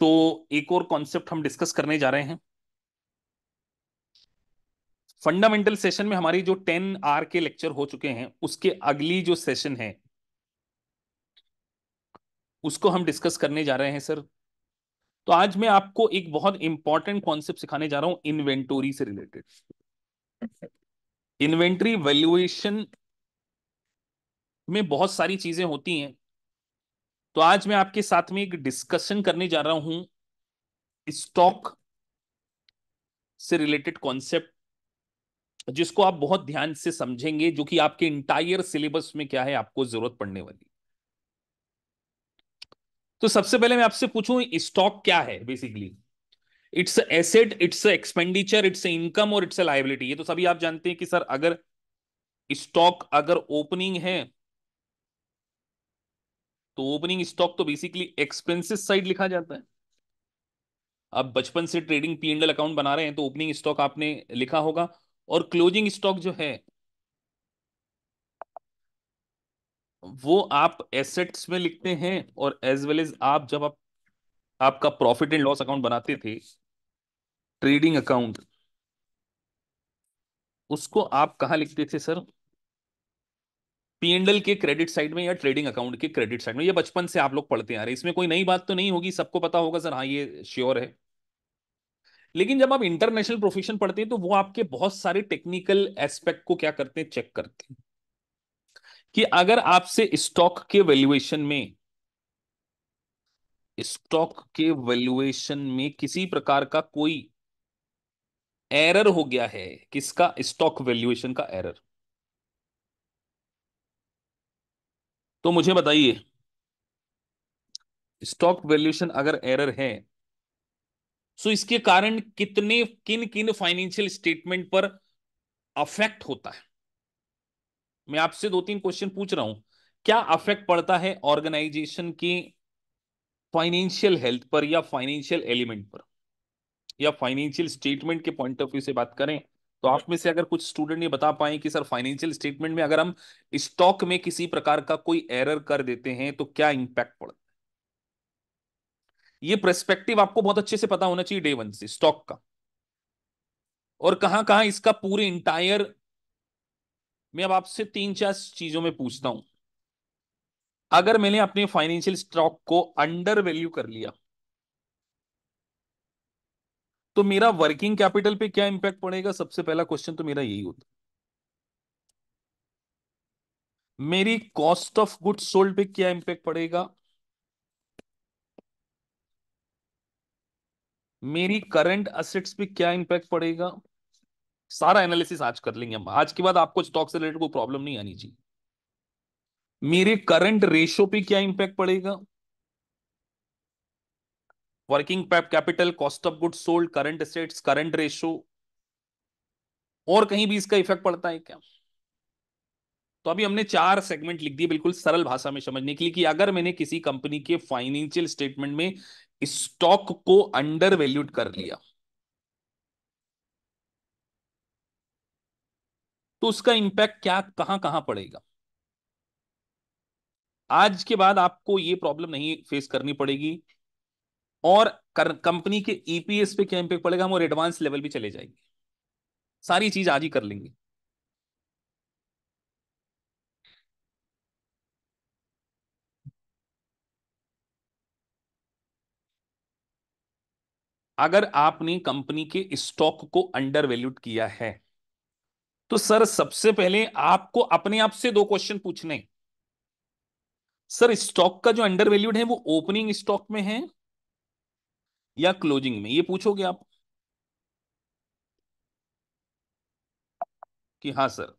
तो एक और कॉन्सेप्ट हम डिस्कस करने जा रहे हैं फंडामेंटल सेशन में हमारी जो टेन आर के लेक्चर हो चुके हैं उसके अगली जो सेशन है उसको हम डिस्कस करने जा रहे हैं सर तो आज मैं आपको एक बहुत इंपॉर्टेंट कॉन्सेप्ट सिखाने जा रहा हूं इन्वेंटोरी से रिलेटेड इन्वेंटरी वैल्यूएशन में बहुत सारी चीजें होती हैं तो आज मैं आपके साथ में एक डिस्कशन करने जा रहा हूं स्टॉक से रिलेटेड कॉन्सेप्ट जिसको आप बहुत ध्यान से समझेंगे जो कि आपके इंटायर सिलेबस में क्या है आपको जरूरत पड़ने वाली तो सबसे पहले मैं आपसे पूछूं स्टॉक क्या है basically it's asset it's expenditure it's income और इट्स लाइबिलिटी ये तो सभी आप जानते हैं कि सर अगर स्टॉक अगर ओपनिंग है तो ओपनिंग स्टॉक तो बेसिकली एक्सपेंसिस साइड लिखा जाता है आप बचपन से ट्रेडिंग पी एंडल अकाउंट बना रहे हैं तो ओपनिंग स्टॉक आपने लिखा होगा और क्लोजिंग स्टॉक जो है वो आप एसेट्स में लिखते हैं और एज वेल एज आप जब आप आपका प्रॉफिट एंड लॉस अकाउंट बनाते थे ट्रेडिंग अकाउंट उसको आप कहा लिखते थे सर पीएनएल के क्रेडिट साइड में या ट्रेडिंग अकाउंट के क्रेडिट साइड में ये बचपन से आप लोग पढ़ते आ रहे इसमें कोई नई बात तो नहीं होगी सबको पता होगा सर हाँ ये श्योर है लेकिन जब आप इंटरनेशनल प्रोफेशन पढ़ते हैं तो वो आपके बहुत सारे टेक्निकल एस्पेक्ट को क्या करते हैं चेक करते हैं कि अगर आपसे स्टॉक के वैल्यूएशन में स्टॉक के वैल्यूएशन में किसी प्रकार का कोई एरर हो गया है किसका स्टॉक वैल्यूएशन का एरर तो मुझे बताइए स्टॉक वैल्यूएशन अगर एरर है सो इसके कारण कितने किन किन फाइनेंशियल स्टेटमेंट पर अफेक्ट होता है मैं आपसे दो तीन क्वेश्चन पूछ रहा हूं क्या अफेक्ट पड़ता है ऑर्गेनाइजेशन की फाइनेंशियल हेल्थ पर या फाइनेंशियल एलिमेंट पर या फाइनेंशियल स्टेटमेंट के पॉइंट ऑफ व्यू से बात करें तो आप में से अगर कुछ स्टूडेंट ये बता पाए कि सर फाइनेंशियल स्टेटमेंट में अगर हम स्टॉक में किसी प्रकार का कोई एरर कर देते हैं तो क्या इंपैक्ट पड़ता है ये प्रस्पेक्टिव आपको बहुत अच्छे से पता होना चाहिए डे वन से स्टॉक का और कहां कहां इसका पूरे इंटायर मैं अब आपसे तीन चार चीजों में पूछता हूं अगर मैंने अपने फाइनेंशियल स्टॉक को अंडर वैल्यू कर लिया तो मेरा वर्किंग कैपिटल पे क्या इंपैक्ट पड़ेगा सबसे पहला क्वेश्चन तो मेरा यही होता मेरी कॉस्ट ऑफ गुड्स सोल्ड पे क्या इंपैक्ट पड़ेगा मेरी करंट असेट्स पे क्या इंपैक्ट पड़ेगा सारा एनालिसिस आज कर लेंगे हम आज के बाद आपको स्टॉक से रिलेटेड कोई प्रॉब्लम नहीं आनी चाहिए मेरे करंट रेशियो पे क्या इंपैक्ट पड़ेगा working capital cost of good sold current assets current ratio और कहीं भी इसका इफेक्ट पड़ता है क्या तो अभी हमने चार सेगमेंट लिख दिए बिल्कुल सरल भाषा में समझने के लिए कि अगर मैंने किसी कंपनी के फाइनेंशियल स्टेटमेंट में स्टॉक को अंडर वैल्यूड कर लिया तो उसका इंपैक्ट क्या कहां कहां पड़ेगा आज के बाद आपको ये प्रॉब्लम नहीं फेस करनी पड़ेगी और कंपनी के ईपीएस e पे क्या इम्पेक्ट पड़ेगा हम और एडवांस लेवल भी चले जाएंगे सारी चीज आज ही कर लेंगे अगर आपने कंपनी के स्टॉक को अंडर वैल्यूड किया है तो सर सबसे पहले आपको अपने आप से दो क्वेश्चन पूछने सर स्टॉक का जो अंडर वैल्यूड है वो ओपनिंग स्टॉक में है या क्लोजिंग में ये पूछोगे आप कि हाँ सर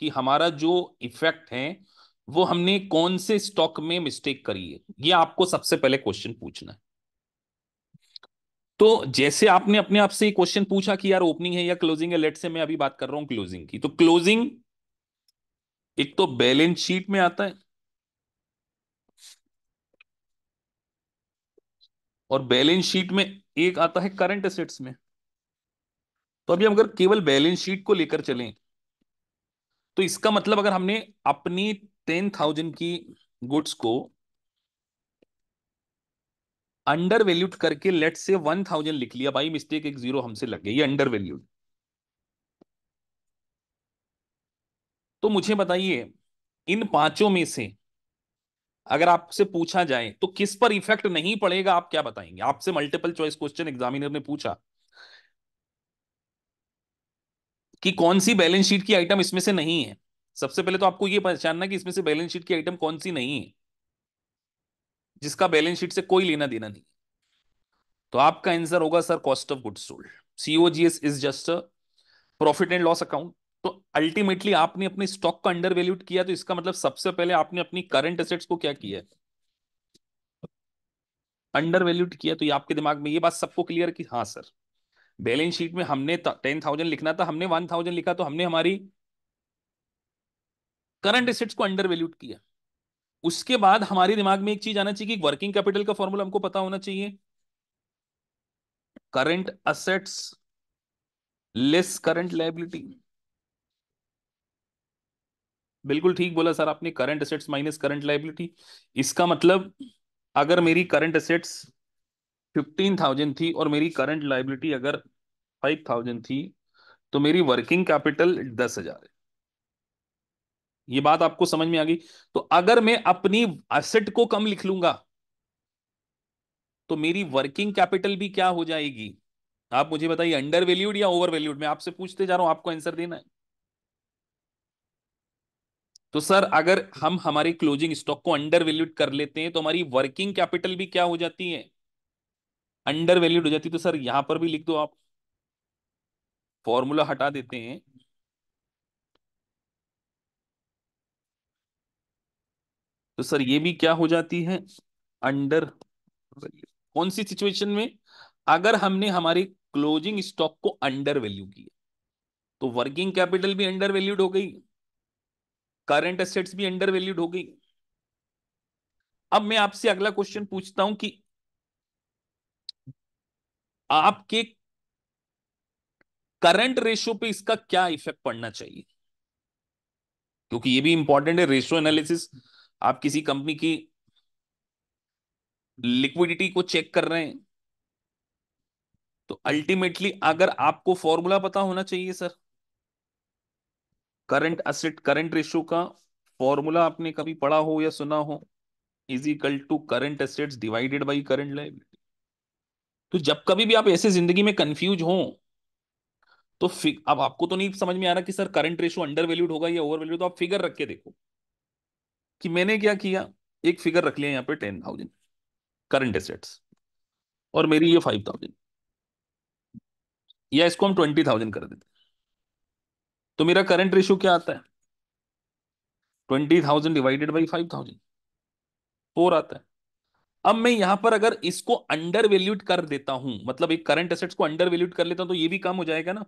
कि हमारा जो इफेक्ट है वो हमने कौन से स्टॉक में मिस्टेक करी है ये आपको सबसे पहले क्वेश्चन पूछना है तो जैसे आपने अपने आप से क्वेश्चन पूछा कि यार ओपनिंग है या क्लोजिंग है लेट से मैं अभी बात कर रहा हूं क्लोजिंग की तो क्लोजिंग एक तो बैलेंस शीट में आता है और बैलेंस शीट में एक आता है करंट असेट्स में तो अभी हम अगर केवल बैलेंस शीट को लेकर चलें तो इसका मतलब अगर हमने अपनी टेन थाउजेंड की गुड्स को अंडर वैल्यूड करके लेट से वन थाउजेंड लिख लिया भाई मिस्टेक एक जीरो हमसे लग गई अंडर वैल्यूड तो मुझे बताइए इन पांचों में से अगर आपसे पूछा जाए तो किस पर इफेक्ट नहीं पड़ेगा आप क्या बताएंगे आपसे मल्टीपल चॉइस क्वेश्चन एग्जामिनर ने पूछा कि कौन सी बैलेंस शीट की आइटम इसमें से नहीं है सबसे पहले तो आपको यह पहचानना कि इसमें से बैलेंस शीट की आइटम कौन सी नहीं है जिसका बैलेंस शीट से कोई लेना देना नहीं तो आपका आंसर होगा sir cost of goods sold COGS is just profit and loss account तो अल्टीमेटली आपने अपने स्टॉक को अंडर वैल्यूट किया तो इसका मतलब सबसे पहले आपने अपनी करंट एसेट्स को क्या किया अंडर वैल्यूट किया तो ये आपके दिमाग में ये बात सबको क्लियर की हाँ सर बैलेंस शीट में हमने टेन थाउजेंड लिखना था हमने वन थाउजेंड लिखा तो हमने हमारी करंट एसेट्स को अंडर वैल्यूट किया उसके बाद हमारे दिमाग में एक चीज आना चाहिए कि वर्किंग कैपिटल का फॉर्मूला हमको पता होना चाहिए current assets less current liability बिल्कुल ठीक बोला सर आपने current assets minus current liability इसका मतलब अगर मेरी करंट असेट्स फिफ्टीन थाउजेंड थी और मेरी करंट लाइबिलिटी अगर फाइव थाउजेंड थी तो मेरी वर्किंग कैपिटल दस हजार है ये बात आपको समझ में आ गई तो अगर मैं अपनी असेट को कम लिख लूंगा तो मेरी वर्किंग कैपिटल भी क्या हो जाएगी आप मुझे बताइए अंडर वैल्यूड या ओवर वैल्यूड मैं आपसे पूछते जा रहा हूं आपको आंसर देना है तो सर अगर हम हमारे क्लोजिंग स्टॉक को अंडर वैल्यूड कर लेते हैं तो हमारी वर्किंग कैपिटल भी क्या हो जाती है अंडर वैल्यूड हो जाती है तो सर यहां पर भी लिख दो आप फॉर्मूला हटा देते हैं तो सर ये भी क्या हो जाती है अंडर कौन सी सिचुएशन में अगर हमने हमारी क्लोजिंग स्टॉक को अंडर वैल्यू किया तो वर्किंग कैपिटल भी अंडर वैल्यूड हो गई करंट असेट्स भी अंडर वैल्यूड हो गई अब मैं आपसे अगला क्वेश्चन पूछता हूं कि आपके करंट रेशियो पे इसका क्या इफेक्ट पड़ना चाहिए क्योंकि ये भी इंपॉर्टेंट है रेशियो एनालिसिस आप किसी कंपनी की लिक्विडिटी को चेक कर रहे हैं तो अल्टीमेटली अगर आपको फॉर्मूला पता होना चाहिए sir current asset current ratio का फॉर्मूला आपने कभी पढ़ा हो या सुना हो is equal to current assets divided by current liability तो जब कभी भी आप ऐसे जिंदगी में कंफ्यूज हो तो अब आपको तो नहीं समझ में आ रहा कि sir current ratio under valued होगा या ओवर वैल्यूड तो आप फिगर रख के देखो कि मैंने क्या किया एक फिगर रख लिया यहाँ पे टेन थाउजेंड करंट एसेट्स और मेरी ये फाइव थाउजेंड या इसको हम ट्वेंटी थाउजेंड कर देते तो मेरा करंट रेशियो क्या आता है twenty thousand divided by five thousand four आता है अब मैं यहां पर अगर इसको अंडर वैल्यूट कर देता हूं मतलब एक करंट एसेट्स को अंडर वैल्यूट कर लेता हूं तो ये भी कम हो जाएगा ना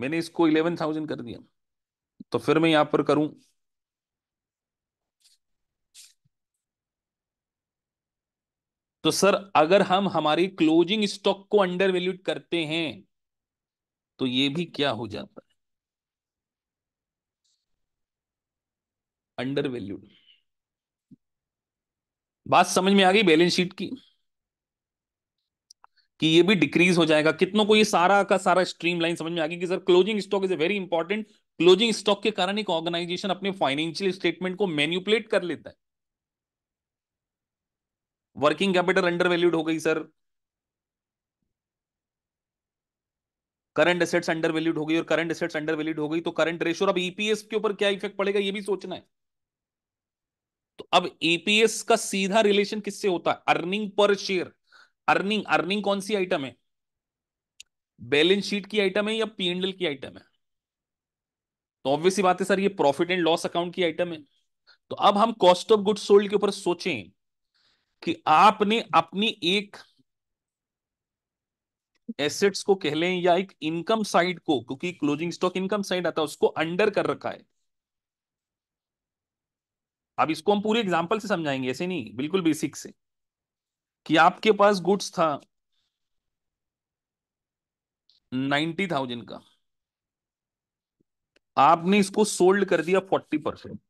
मैंने इसको इलेवन थाउजेंड कर दिया तो फिर मैं यहां पर करूं तो सर अगर हम हमारी क्लोजिंग स्टॉक को अंडर वैल्यूट करते हैं तो ये भी क्या हो जाता है अंडर वैल्यूड बात समझ में आ गई बैलेंस शीट की कि ये भी डिक्रीज हो जाएगा कितनों को ये सारा का सारा स्ट्रीम लाइन समझ में आ गई कि sir closing stock is a very important closing stock के कारण एक ऑर्गेनाइजेशन अपने फाइनेंशियल स्टेटमेंट को मैन्युपुलेट कर लेता है वर्किंग कैपिटल अंडर वैल्यूड हो गई sir current assets under valued हो गई और करंट एसेट्स अंडर वैल्यूड हो गई तो करंट रेशो अब ईपीएस e के ऊपर क्या इफेक्ट पड़ेगा ये भी सोचना है तो अब एपीएस का सीधा रिलेशन किससे होता है earning per share earning earning कौन सी आइटम है बैलेंस शीट की आइटम है या एंडल की आइटम है तो ऑब्वियसली बात है सर ये प्रॉफिट एंड लॉस अकाउंट की आइटम है तो अब हम कॉस्ट ऑफ गुड्स सोल्ड के ऊपर सोचें कि आपने अपनी एक एसेट्स को कह लें या एक इनकम साइड को क्योंकि क्लोजिंग स्टॉक इनकम साइड आता है उसको अंडर कर रखा है अब इसको हम पूरी एग्जाम्पल से समझाएंगे ऐसे नहीं बिल्कुल बेसिक से कि आपके पास गुड्स था नाइन्टी थाउजेंड का आपने इसको सोल्ड कर दिया फोर्टी परसेंट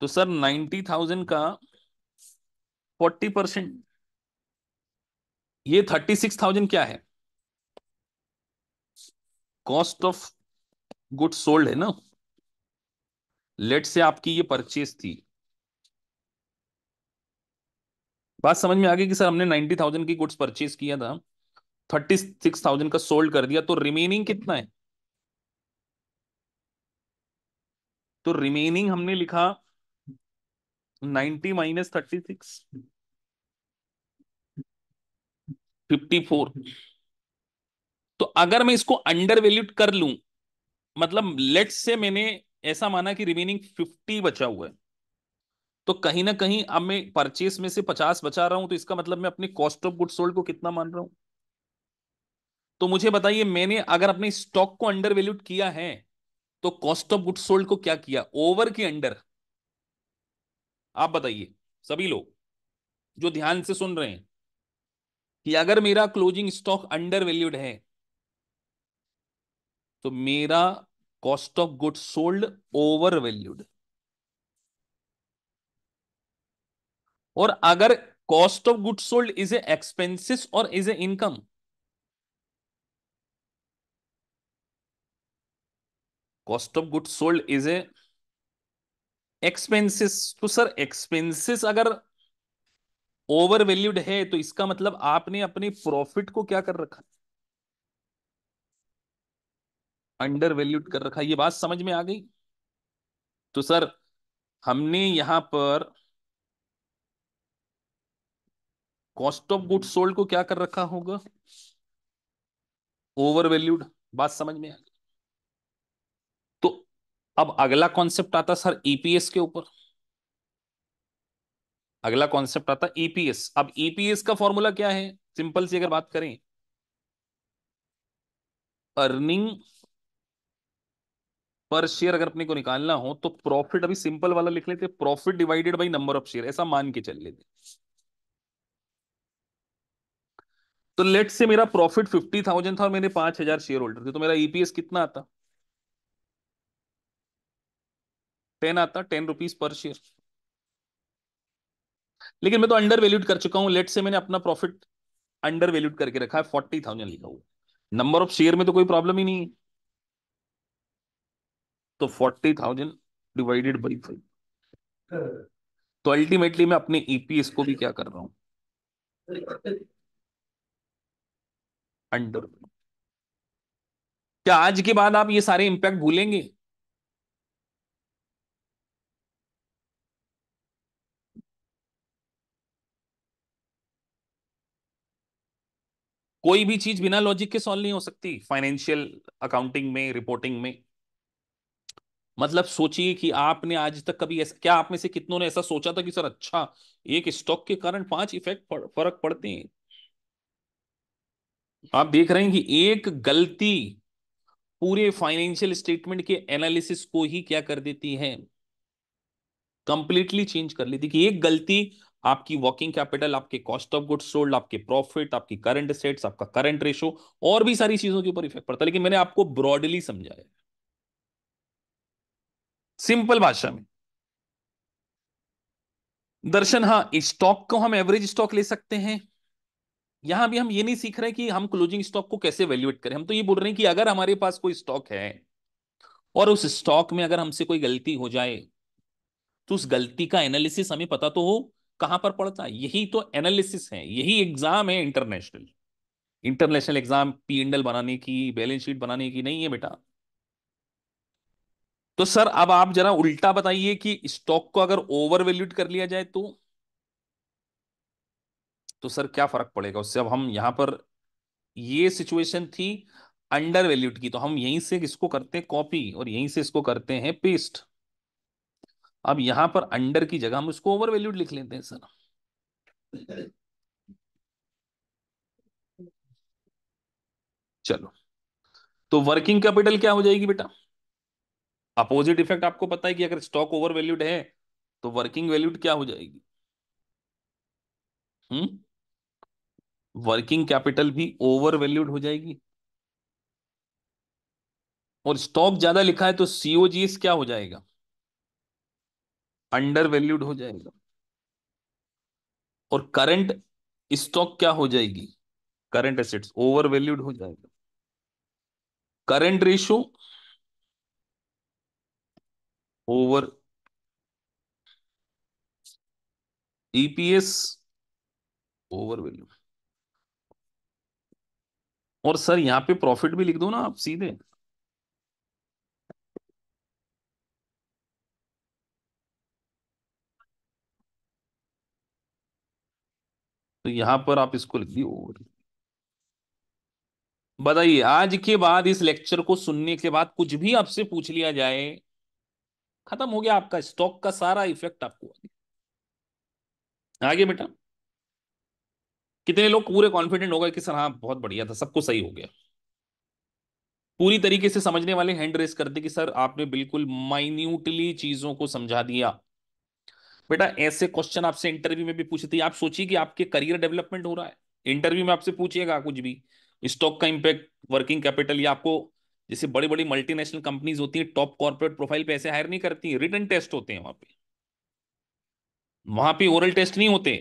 तो सर नाइन्टी थाउजेंड का फोर्टी परसेंट ये थर्टी सिक्स थाउजेंड क्या है कॉस्ट ऑफ गुड सोल्ड है ना लेट से आपकी ये परचेज थी बात समझ में आ गई कि सर हमने नाइन्टी थाउजेंड की गुड्स परचेज किया था थर्टी सिक्स थाउजेंड का सोल्ड कर दिया तो रिमेनिंग कितना है तो रिमेनिंग हमने लिखा ninety minus thirty six fifty four तो अगर मैं इसको अंडर वैल्यूट कर लू मतलब लेट्स से मैंने ऐसा माना कि रिमेनिंग फिफ्टी बचा हुआ है तो कहीं ना कहीं अब मैं परचेस में से पचास बचा रहा हूं तो इसका मतलब मैं अपनी कॉस्ट ऑफ गुड सोल्ड को कितना मान रहा हूं तो मुझे बताइए मैंने अगर अपने स्टॉक को अंडर वैल्यूट किया है तो कॉस्ट ऑफ गुड सोल्ड को क्या किया ओवर के अंडर आप बताइए सभी लोग जो ध्यान से सुन रहे हैं कि अगर मेरा क्लोजिंग स्टॉक अंडर वैल्यूड है तो मेरा cost of good sold over valued और अगर cost of good sold is a expenses और is a income cost of good sold is a expenses तो सर एक्सपेंसिस अगर ओवर वैल्यूड है तो इसका मतलब आपने अपने प्रॉफिट को क्या कर रखा अंडर वैल्यूड कर रखा ये बात समझ में आ गई तो सर हमने यहां पर कॉस्ट ऑफ गुड सोल्ड को क्या कर रखा होगा ओवर वैल्यूड बात समझ में आ गई तो अब अगला कॉन्सेप्ट आता सर ईपीएस e के ऊपर अगला कॉन्सेप्ट आता ईपीएस e अब ईपीएस e का फॉर्मूला क्या है सिंपल सी अगर बात करें अर्निंग पर शेयर अगर अपने को निकालना हो तो प्रॉफिट अभी सिंपल वाला लिख लेते profit divided by number of share ऐसा मान के चल लेते तो लेट से मेरा प्रॉफिट फिफ्टी थाउजेंड था और मेरे पांच हजार शेयर होल्डर थे तो मेरा ईपीएस e कितना आता टेन आता टेन रुपीज पर शेयर लेकिन मैं तो अंडर वैल्यूड कर चुका हूं लेट से मैंने अपना प्रॉफिट अंडर वैल्यूड करके रखा है फोर्टी थाउजेंड लिखा हुआ नंबर ऑफ शेयर में तो कोई प्रॉब्लम ही नहीं है तो forty thousand divided by five तो अल्टीमेटली मैं अपने ईपीएस e को भी क्या कर रहा हूं अंडर क्या आज के बाद आप ये सारे इंपैक्ट भूलेंगे कोई भी चीज बिना लॉजिक के सॉल्व नहीं हो सकती फाइनेंशियल अकाउंटिंग में रिपोर्टिंग में मतलब सोचिए कि आपने आज तक कभी ऐसा क्या आप में से कितनों ने ऐसा सोचा था कि सर अच्छा एक स्टॉक के कारण पांच इफेक्ट फर्क पड़ते हैं आप देख रहे हैं कि एक गलती पूरे फाइनेंशियल स्टेटमेंट के एनालिसिस को ही क्या कर देती है कंप्लीटली चेंज कर लेती कि एक गलती आपकी वर्किंग कैपिटल आपके कॉस्ट ऑफ गुड्स सोल्ड आपके प्रॉफिट आपकी करंट सेट्स आपका करंट रेशो और भी सारी चीजों के ऊपर इफेक्ट पड़ता है लेकिन मैंने आपको ब्रॉडली समझाया सिंपल भाषा में दर्शन हाँ स्टॉक को हम एवरेज स्टॉक ले सकते हैं यहां भी हम ये नहीं सीख रहे कि हम क्लोजिंग स्टॉक को कैसे वैल्यूएट करें हम तो ये बोल रहे हैं कि अगर हमारे पास कोई स्टॉक है और उस स्टॉक में अगर हमसे कोई गलती हो जाए तो उस गलती का एनालिसिस हमें पता तो हो कहां पर पड़ता है यही तो एनालिसिस है यही एग्जाम है international international exam P and L बनाने की बैलेंस शीट बनाने की नहीं है बेटा तो सर अब आप जरा उल्टा बताइए कि स्टॉक को अगर ओवर वैल्यूड कर लिया जाए तो तो सर क्या फर्क पड़ेगा उससे अब हम यहां पर ये सिचुएशन थी अंडर वैल्यूड की तो हम यहीं से इसको करते हैं कॉपी और यहीं से इसको करते हैं पेस्ट अब यहां पर अंडर की जगह हम इसको ओवर वैल्यूड लिख लेते हैं सर चलो तो वर्किंग कैपिटल क्या हो जाएगी बेटा अपोजिट इफेक्ट आपको पता है कि अगर स्टॉक ओवर वैल्यूड है तो वर्किंग वैल्यूड क्या हो जाएगी हम्म वर्किंग कैपिटल भी ओवर वैल्यूड हो जाएगी और स्टॉक ज्यादा लिखा है तो सीओजीएस क्या हो जाएगा अंडर वैल्यूड हो जाएगा और करंट स्टॉक क्या हो जाएगी करंट एसेट्स ओवर वैल्यूड हो जाएगा current ratio over EPS over value और सर यहां पे प्रॉफिट भी लिख दो ना आप सीधे तो यहां पर आप इसको लिख दिए ओवर बताइए आज के बाद इस लेक्चर को सुनने के बाद कुछ भी आपसे पूछ लिया जाए खत्म हो गया आपका स्टॉक का सारा इफेक्ट आपको आगे बेटा कितने लोग पूरे कॉन्फिडेंट हो गए कि सर हाँ बहुत बढ़िया था सब कुछ सही हो गया पूरी तरीके से समझने वाले हैंड रेस करते कि सर आपने बिल्कुल माइन्यूटली चीजों को समझा दिया बेटा ऐसे क्वेश्चन आपसे इंटरव्यू में भी पूछे आप सोचिए कि आपके करियर डेवलपमेंट हो रहा है इंटरव्यू में आपसे पूछिएगा कुछ भी स्टॉक का इंपैक्ट वर्किंग कैपिटल या आपको जैसे बड़ी बड़ी मल्टीनेशनल कंपनीज होती है टॉप कॉर्पोरेट प्रोफाइल पे ऐसे हायर नहीं करती रिटर्न टेस्ट होते हैं वहां पे वहां पे ओरल टेस्ट नहीं होते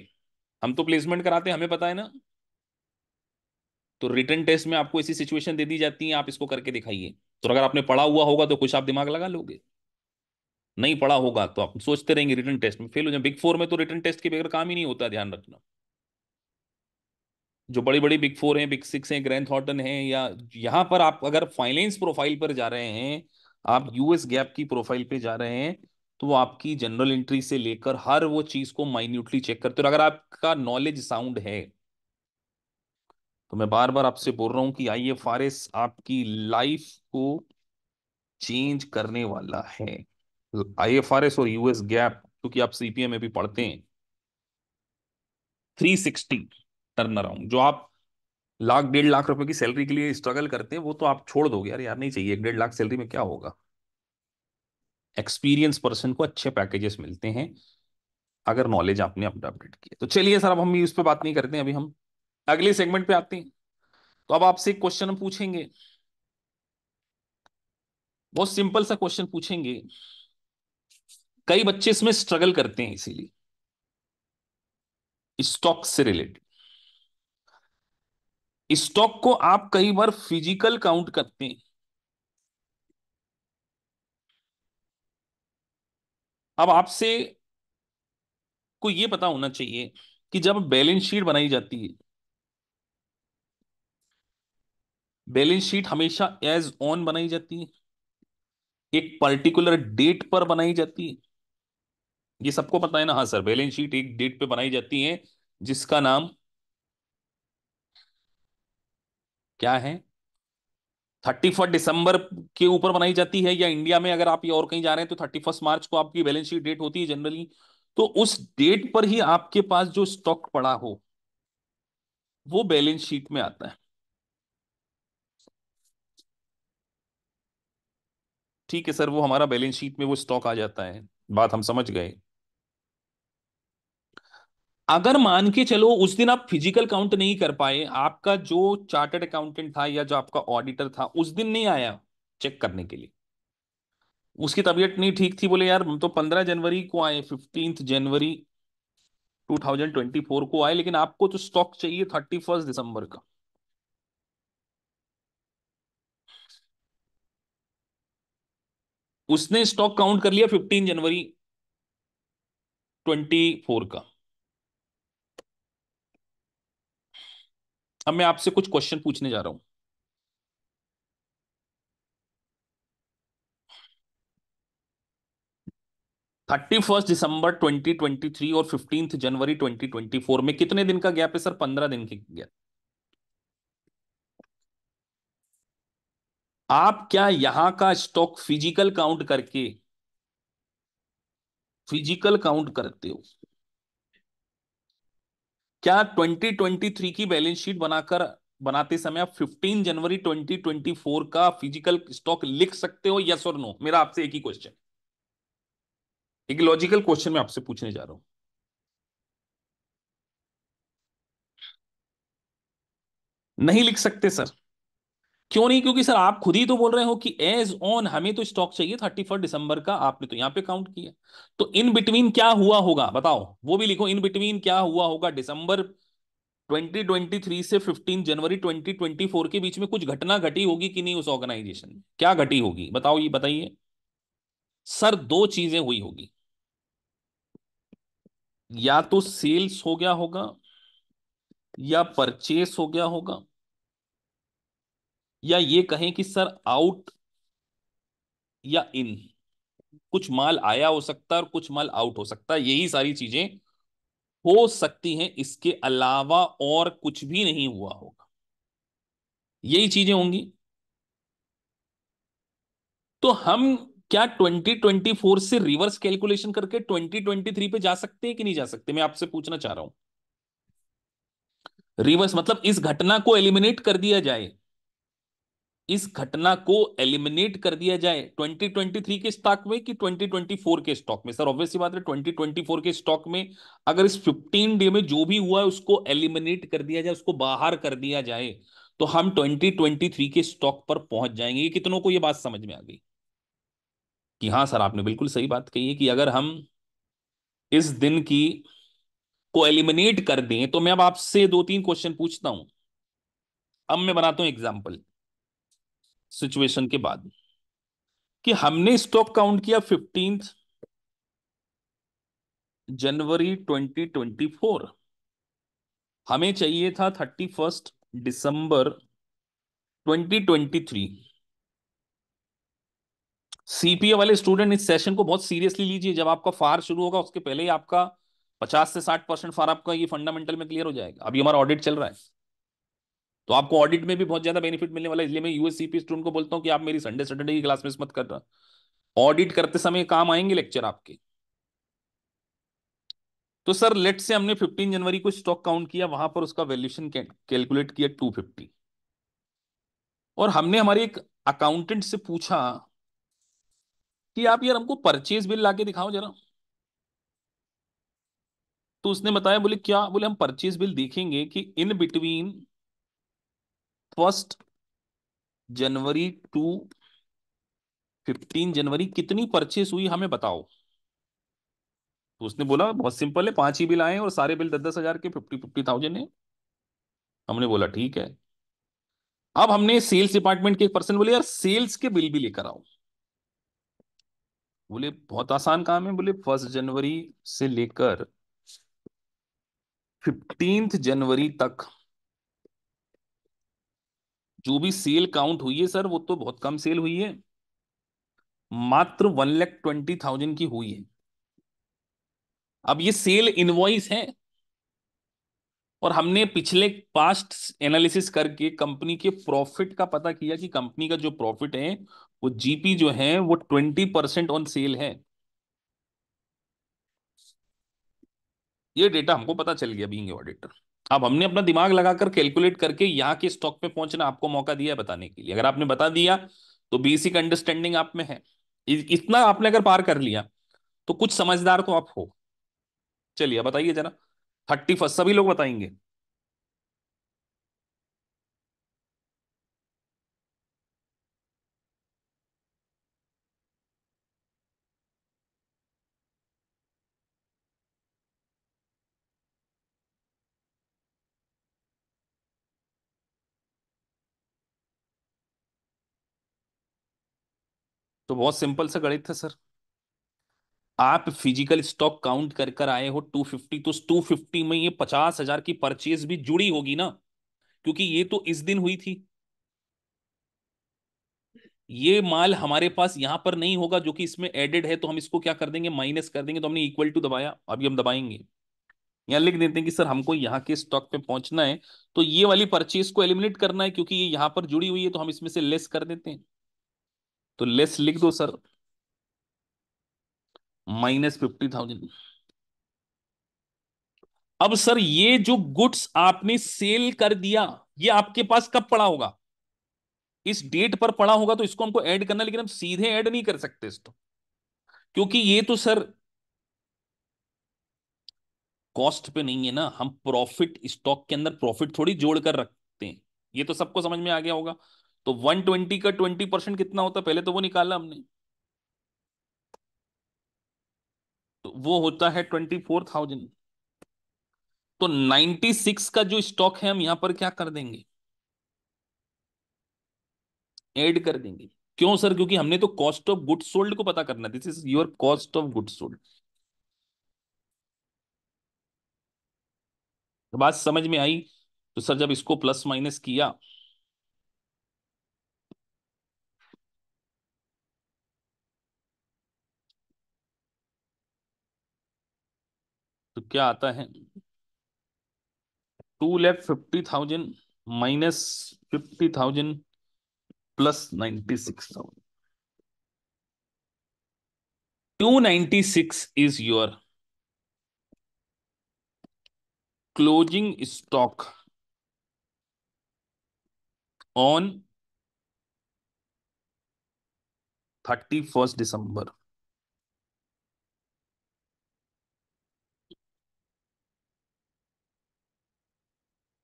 हम तो प्लेसमेंट कराते हैं हमें पता है ना तो रिटर्न टेस्ट में आपको ऐसी सिचुएशन दे दी जाती है आप इसको करके दिखाइए तो अगर आपने पढ़ा हुआ होगा तो कुछ आप दिमाग लगा लोगे नहीं पढ़ा होगा तो आप सोचते रहेंगे रिटर्न टेस्ट में फेल हो जाए बिग फोर में तो रिटर्न टेस्ट के बगैर काम ही नहीं होता ध्यान रखना जो बड़ी बड़ी बिग फोर हैं बिग सिक्स हैं ग्रैंड थॉटन हैं या यहाँ पर आप अगर फाइनेंस प्रोफाइल पर जा रहे हैं आप यूएस गैप की प्रोफाइल पे जा रहे हैं तो आपकी जनरल एंट्री से लेकर हर वो चीज को माइन्यूटली चेक करते हैं अगर आपका नॉलेज साउंड है तो मैं बार बार आपसे बोल रहा हूं कि आई एफ आर एस आपकी लाइफ को चेंज करने वाला है आई एफ आर एस और यूएस गैप क्योंकि आप सीपीएम में भी पढ़ते हैं थ्री सिक्सटी टर्न अराउंड जो आप लाख डेढ़ लाख रुपए की सैलरी के लिए स्ट्रगल करते हैं वो तो आप छोड़ दोगे यार यार नहीं चाहिए एक डेढ़ लाख सैलरी में क्या होगा एक्सपीरियंस पर्सन को अच्छे पैकेजेस मिलते हैं अगर नॉलेज आपने अपडेट किया तो चलिए सर अब हम उस पर बात नहीं करते हैं अभी हम अगले सेगमेंट पे आते हैं तो अब आपसे एक क्वेश्चन हम पूछेंगे बहुत सिंपल सा क्वेश्चन पूछेंगे कई बच्चे इसमें स्ट्रगल करते हैं इसीलिए स्टॉक से रिलेटेड स्टॉक को आप कई बार फिजिकल काउंट करते हैं अब आपसे को यह पता होना चाहिए कि जब बैलेंस शीट बनाई जाती है बैलेंस शीट हमेशा एज ऑन बनाई जाती है एक पर्टिकुलर डेट पर बनाई जाती है ये सबको पता है ना हाँ सर बैलेंस शीट एक डेट पे बनाई जाती है जिसका नाम क्या है थर्टी फर्स्ट दिसंबर के ऊपर बनाई जाती है या इंडिया में अगर आप ये और कहीं जा रहे हैं तो थर्टी फर्स्ट मार्च को आपकी बैलेंस शीट डेट होती है जनरली तो उस डेट पर ही आपके पास जो स्टॉक पड़ा हो वो बैलेंस शीट में आता है ठीक है सर वो हमारा बैलेंस शीट में वो स्टॉक आ जाता है बात हम समझ गए अगर मान के चलो उस दिन आप फिजिकल काउंट नहीं कर पाए आपका जो चार्टर्ड अकाउंटेंट था या जो आपका ऑडिटर था उस दिन नहीं आया चेक करने के लिए उसकी तबीयत नहीं ठीक थी बोले यार हम तो पंद्रह जनवरी को आए फिफ्टीन जनवरी 2024 को आए लेकिन आपको तो स्टॉक चाहिए थर्टी फर्स्ट दिसंबर का उसने स्टॉक काउंट कर लिया फिफ्टीन जनवरी 24 का अब मैं आपसे कुछ क्वेश्चन पूछने जा रहा हूं thirty first December twenty twenty three और fifteenth January twenty twenty four में कितने दिन का गैप है सर पंद्रह दिन के गैप आप क्या यहां का स्टॉक फिजिकल काउंट करके फिजिकल काउंट करते हो क्या 2023 की बैलेंस शीट बनाकर बनाते समय आप 15 जनवरी 2024 का फिजिकल स्टॉक लिख सकते हो यस और नो मेरा आपसे एक ही क्वेश्चन एक लॉजिकल क्वेश्चन मैं आपसे पूछने जा रहा हूं नहीं लिख सकते सर क्यों नहीं क्योंकि सर आप खुद ही तो बोल रहे हो कि एज ऑन हमें तो स्टॉक चाहिए थर्टी फर्स्ट दिसंबर का आपने तो यहाँ पे काउंट किया तो इन बिटवीन क्या हुआ होगा बताओ वो भी लिखो इन बिटवीन क्या हुआ होगा दिसंबर 2023 से 15 जनवरी 2024 के बीच में कुछ घटना घटी होगी कि नहीं उस ऑर्गेनाइजेशन में क्या घटी होगी बताओ ये बताइए सर दो चीजें हुई होगी या तो सेल्स हो गया होगा या परचेस हो गया होगा या ये कहें कि सर आउट या इन कुछ माल आया हो सकता है और कुछ माल आउट हो सकता है यही सारी चीजें हो सकती हैं इसके अलावा और कुछ भी नहीं हुआ होगा यही चीजें होंगी तो हम क्या 2024 से रिवर्स कैलकुलेशन करके 2023 पे जा सकते हैं कि नहीं जा सकते मैं आपसे पूछना चाह रहा हूं रिवर्स मतलब इस घटना को एलिमिनेट कर दिया जाए इस घटना को एलिमिनेट कर दिया जाए 2023 के स्टॉक में कि 2024 के स्टॉक में सर ऑब्वियसली बात है 2024 के स्टॉक में अगर इस 15 डे में जो भी हुआ है उसको एलिमिनेट कर दिया जाए उसको बाहर कर दिया जाए तो हम 2023 के स्टॉक पर पहुंच जाएंगे ये कितनों को ये बात समझ में आ गई कि हाँ सर आपने बिल्कुल सही बात कही है कि अगर हम इस दिन की को एलिमिनेट कर दें तो मैं अब आपसे दो तीन क्वेश्चन पूछता हूं अब मैं बनाता हूं एग्जाम्पल सिचुएशन के बाद कि हमने स्टॉक काउंट किया फिफ्टीन जनवरी 2024 हमें चाहिए था थर्टी फर्स्ट दिसंबर 2023 सीपीए वाले स्टूडेंट इस सेशन को बहुत सीरियसली लीजिए जब आपका फार शुरू होगा उसके पहले ही आपका पचास से साठ परसेंट फार आपका ये फंडामेंटल में क्लियर हो जाएगा अभी हमारा ऑडिट चल रहा है तो आपको ऑडिट में भी बहुत ज्यादा बेनिफिट मिलने वाला है इसलिए मैं यूएससीपी स्टूडेंट को बोलता हूँ कि आप मेरी संडे सैटरडे की क्लास मिस मत करना ऑडिट करते समय काम आएंगे लेक्चर आपके तो सर लेट से हमने 15 जनवरी को स्टॉक काउंट किया वहां पर उसका वैल्यूशन कैलकुलेट किया 250 और हमने हमारे एक अकाउंटेंट से पूछा कि आप यार हमको परचेज बिल लाके दिखाओ जरा तो उसने बताया बोले क्या बोले हम परचेज बिल देखेंगे कि in between first January to fifteen January कितनी परचेस हुई हमें बताओ तो उसने बोला बहुत सिंपल है पांच ही बिल आए और सारे बिल दस दस हजार के फिफ्टी फिफ्टी थाउजेंड है हमने बोला ठीक है अब हमने सेल्स डिपार्टमेंट के एक पर्सन बोले यार सेल्स के बिल भी लेकर आओ बोले बहुत आसान काम है बोले फर्स्ट जनवरी से लेकर फिफ्टींथ जनवरी तक जो भी सेल काउंट हुई है सर वो तो बहुत कम सेल हुई है मात्र वन लैख ट्वेंटी थाउजेंड की हुई है अब ये सेल इनवॉइस है और हमने पिछले पास्ट एनालिसिस करके कंपनी के प्रॉफिट का पता किया कि कंपनी का जो प्रॉफिट है वो जीपी जो है वो ट्वेंटी परसेंट ऑन सेल है ये डेटा हमको पता चल गया बींग ऑडिटर अब हमने अपना दिमाग लगाकर कैलकुलेट करके यहाँ के स्टॉक पे पहुंचना आपको मौका दिया है बताने के लिए अगर आपने बता दिया तो बेसिक अंडरस्टैंडिंग आप में है इतना आपने अगर पार कर लिया तो कुछ समझदार तो आप हो चलिए बताइए जरा थर्टी फर्स्ट सभी लोग बताएंगे बहुत सिंपल सा गणित था सर आप फिजिकल स्टॉक काउंट कर कर आए हो 250 तो 250 में ये पचास हजार की परचेज भी जुड़ी होगी ना क्योंकि ये तो इस दिन हुई थी ये माल हमारे पास यहां पर नहीं होगा जो कि इसमें एडेड है तो हम इसको क्या कर देंगे माइनस कर देंगे तो हमने इक्वल टू दबाया अभी हम दबाएंगे यहां लिख देते हैं कि सर हमको यहाँ के स्टॉक पे पहुंचना है तो ये वाली परचेज को एलिमिनेट करना है क्योंकि ये यहां पर जुड़ी हुई है तो हम इसमें से लेस कर देते हैं तो लेस लिख दो सर माइनस फिफ्टी थाउजेंड अब सर ये जो गुड्स आपने सेल कर दिया ये आपके पास कब पड़ा होगा इस डेट पर पड़ा होगा तो इसको हमको ऐड करना लेकिन हम सीधे ऐड नहीं कर सकते इसको तो। क्योंकि ये तो सर कॉस्ट पे नहीं है ना हम प्रॉफिट स्टॉक के अंदर प्रॉफिट थोड़ी जोड़कर रखते हैं ये तो सबको समझ में आ गया होगा तो 120 का 20 परसेंट कितना होता पहले तो वो निकाला हमने तो वो होता है 24,000 तो 96 का जो स्टॉक है हम यहां पर क्या कर देंगे ऐड कर देंगे क्यों सर क्योंकि हमने तो कॉस्ट ऑफ गुड सोल्ड को पता करना this is your cost of good sold बात समझ में आई तो सर जब इसको प्लस माइनस किया क्या आता है two lakh fifty thousand minus fifty thousand plus ninety six thousand two ninety six is your closing stock on thirty first December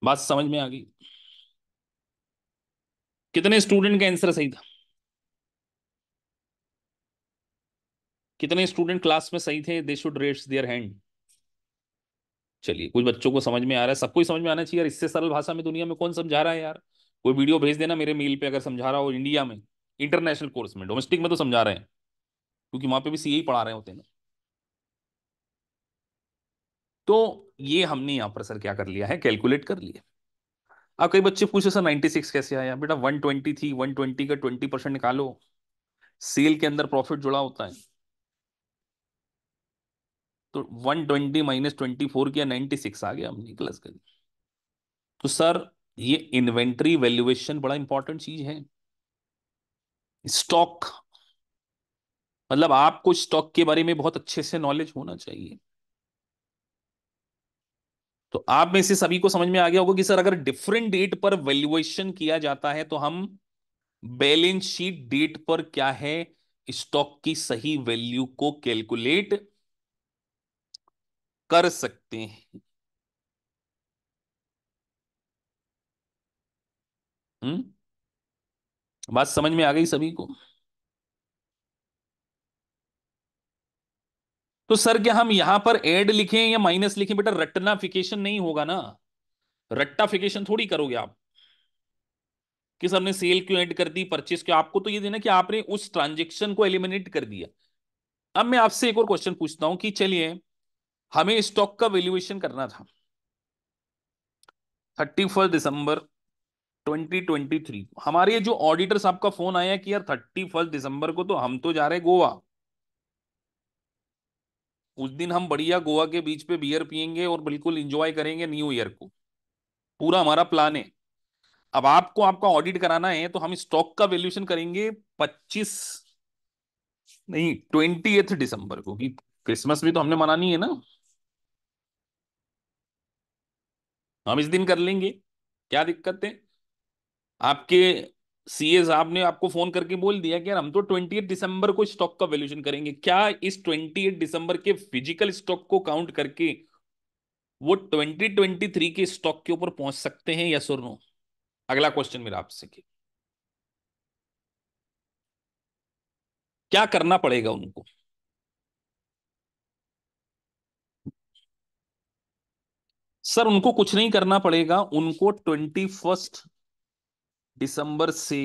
बात समझ में आ गई कितने स्टूडेंट का आंसर सही था कितने स्टूडेंट क्लास में सही थे they should raise their hand चलिए कुछ बच्चों को समझ में आ रहा है सबको ही समझ में आना चाहिए यार इससे सरल भाषा में दुनिया में कौन समझा रहा है यार कोई वीडियो भेज देना मेरे मेल पे अगर समझा रहा हो इंडिया में इंटरनेशनल कोर्स में डोमेस्टिक में तो समझा रहे हैं क्योंकि वहां पे भी सी पढ़ा रहे होते हैं ना तो ये हमने यहाँ पर सर क्या कर लिया है कैलकुलेट कर लिया अब हाँ, कई बच्चे पूछे सर 96 कैसे आया बेटा 120 थी 120 का 20 परसेंट निकालो सेल के अंदर प्रॉफिट जुड़ा होता है तो 120 ट्वेंटी माइनस ट्वेंटी फोर किया 96 आ गया हमने क्लस कर तो सर ये इन्वेंट्री वैल्यूएशन बड़ा इंपॉर्टेंट चीज है स्टॉक मतलब आपको स्टॉक के बारे में बहुत अच्छे से नॉलेज होना चाहिए तो आप में से सभी को समझ में आ गया होगा कि सर अगर डिफरेंट डेट पर वैल्यूएशन किया जाता है तो हम बैलेंस शीट डेट पर क्या है स्टॉक की सही वैल्यू को कैलकुलेट कर सकते हैं हम्म बात समझ में आ गई सभी को तो सर क्या हम यहां पर एड लिखें या माइनस लिखें बेटा रटनाफिकेशन नहीं होगा ना रट्टाफिकेशन थोड़ी करोगे आप कि सर ने सेल क्यों ऐड कर दी परचेस क्यों आपको तो ये देना कि आपने उस ट्रांजेक्शन को एलिमिनेट कर दिया अब मैं आपसे एक और क्वेश्चन पूछता हूं कि चलिए हमें स्टॉक का वैल्यूएशन करना था थर्टी फर्स्ट दिसंबर 2023 हमारे जो ऑडिटर साहब का फोन आया कि यार थर्टी फर्स्ट दिसंबर को तो हम तो जा रहे गोवा उस दिन हम बढ़िया गोवा के बीच पे बियर पियेंगे और बिल्कुल इंजॉय करेंगे न्यू ईयर को पूरा हमारा प्लान है अब आपको आपका ऑडिट कराना है तो हम स्टॉक का वैल्यूएशन करेंगे पच्चीस नहीं ट्वेंटी एथ दिसंबर को कि क्रिसमस भी तो हमने मनानी है ना हम इस दिन कर लेंगे क्या दिक्कत है आपके सीए साहब ने आपको फोन करके बोल दिया कि यार हम तो ट्वेंटी दिसंबर को स्टॉक का वैल्यूएशन करेंगे क्या इस ट्वेंटी दिसंबर के फिजिकल स्टॉक को काउंट करके वो ट्वेंटी ट्वेंटी थ्री के स्टॉक के ऊपर पहुंच सकते हैं या सुनो अगला क्वेश्चन मेरा आपसे क्या करना पड़ेगा उनको सर उनको कुछ नहीं करना पड़ेगा उनको ट्वेंटी फर्स्ट दिसंबर से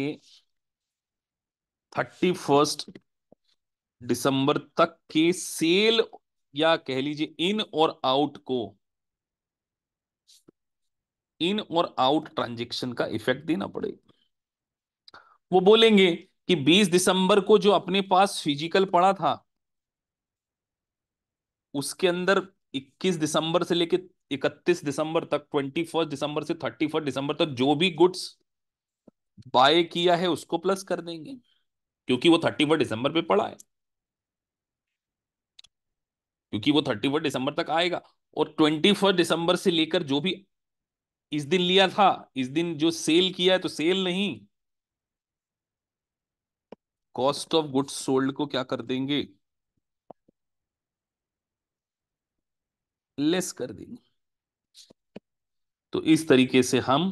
थर्टी फर्स्ट दिसंबर तक के सेल या कह लीजिए इन और आउट को इन और आउट ट्रांजेक्शन का इफेक्ट देना पड़ेगा वो बोलेंगे कि 20 दिसंबर को जो अपने पास फिजिकल पड़ा था उसके अंदर 21 दिसंबर से लेकर 31 दिसंबर तक 21 दिसंबर से 31 दिसंबर तक जो भी गुड्स बाय किया है उसको प्लस कर देंगे क्योंकि वो थर्टी फर्स्ट दिसंबर पे पड़ा है क्योंकि वो थर्टी फर्स्ट दिसंबर तक आएगा और ट्वेंटी फर्स्ट दिसंबर से लेकर जो भी इस दिन लिया था इस दिन जो सेल किया है तो सेल नहीं कॉस्ट ऑफ गुड्स सोल्ड को क्या कर देंगे लेस कर देंगे तो इस तरीके से हम